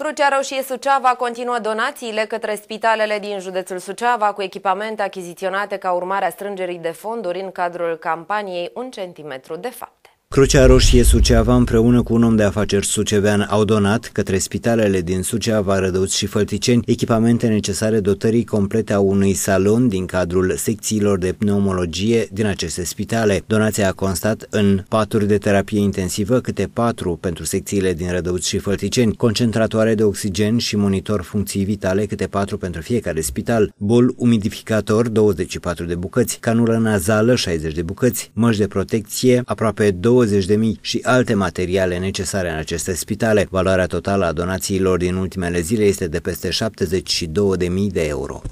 Crucea Roșie Suceava continuă donațiile către spitalele din județul Suceava cu echipamente achiziționate ca urmare a strângerii de fonduri în cadrul campaniei Un centimetru de fapt. Crucea Roșie Suceava împreună cu un om de afaceri sucevean au donat către spitalele din Suceava, Rădăuți și Fălticeni echipamente necesare dotării complete a unui salon din cadrul secțiilor de pneumologie din aceste spitale. Donația a constat în paturi de terapie intensivă, câte patru pentru secțiile din Rădăuți și Fălticeni, concentratoare de oxigen și monitor funcții vitale, câte patru pentru fiecare spital, bol umidificator 24 de bucăți, canulă nazală 60 de bucăți, măști de protecție aproape 20 20.000 și alte materiale necesare în aceste spitale. Valoarea totală a donațiilor din ultimele zile este de peste 72.000 de euro.